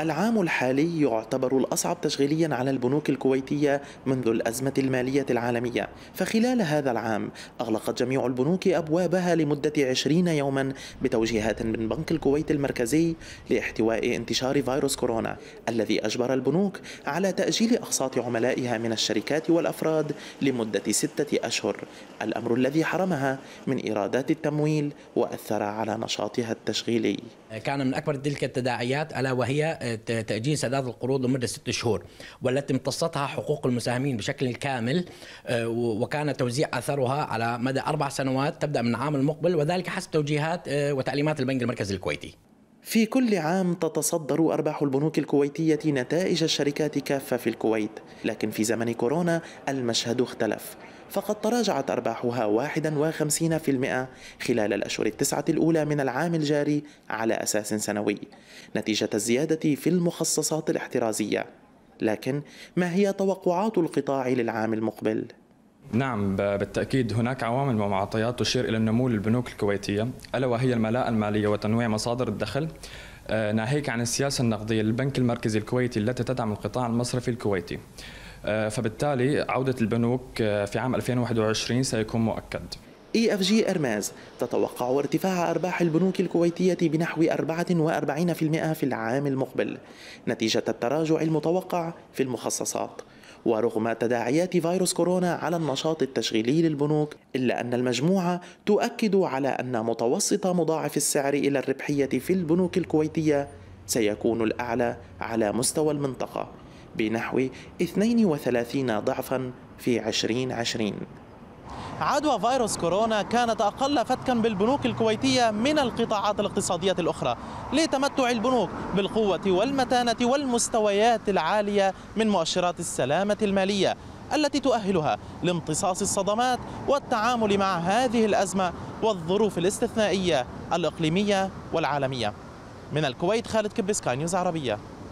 العام الحالي يعتبر الأصعب تشغيليا على البنوك الكويتية منذ الأزمة المالية العالمية فخلال هذا العام أغلقت جميع البنوك أبوابها لمدة 20 يوما بتوجيهات من بنك الكويت المركزي لاحتواء انتشار فيروس كورونا الذي أجبر البنوك على تأجيل أقساط عملائها من الشركات والأفراد لمدة ستة أشهر الأمر الذي حرمها من إيرادات التمويل وأثر على نشاطها التشغيلي كان من أكبر تلك التداعيات ألا وهي تأجيل سداد القروض لمدة ست شهور والتي امتصتها حقوق المساهمين بشكل كامل آه، وكان توزيع أثرها على مدى أربع سنوات تبدأ من العام المقبل وذلك حسب توجيهات آه، وتعليمات البنك المركزي الكويتي في كل عام تتصدر أرباح البنوك الكويتية نتائج الشركات كافة في الكويت، لكن في زمن كورونا المشهد اختلف، فقد تراجعت أرباحها 51% خلال الأشهر التسعة الأولى من العام الجاري على أساس سنوي، نتيجة الزيادة في المخصصات الاحترازية. لكن ما هي توقعات القطاع للعام المقبل؟ نعم بالتأكيد هناك عوامل ومعطيات تشير إلى النمو للبنوك الكويتية ألا وهي الملاءة المالية وتنويع مصادر الدخل آه، ناهيك عن السياسة النقدية للبنك المركزي الكويتي التي تدعم القطاع المصرفي الكويتي آه، فبالتالي عودة البنوك آه، في عام 2021 سيكون مؤكد اي اف جي ارماز تتوقع ارتفاع ارباح البنوك الكويتيه بنحو 44% في العام المقبل نتيجه التراجع المتوقع في المخصصات ورغم تداعيات فيروس كورونا على النشاط التشغيلي للبنوك إلا أن المجموعة تؤكد على أن متوسط مضاعف السعر إلى الربحية في البنوك الكويتية سيكون الأعلى على مستوى المنطقة بنحو 32 ضعفا في 2020 عدوى فيروس كورونا كانت أقل فتكا بالبنوك الكويتية من القطاعات الاقتصادية الأخرى لتمتع البنوك بالقوة والمتانة والمستويات العالية من مؤشرات السلامة المالية التي تؤهلها لامتصاص الصدمات والتعامل مع هذه الأزمة والظروف الاستثنائية الإقليمية والعالمية من الكويت خالد كبس كاي نيوز عربية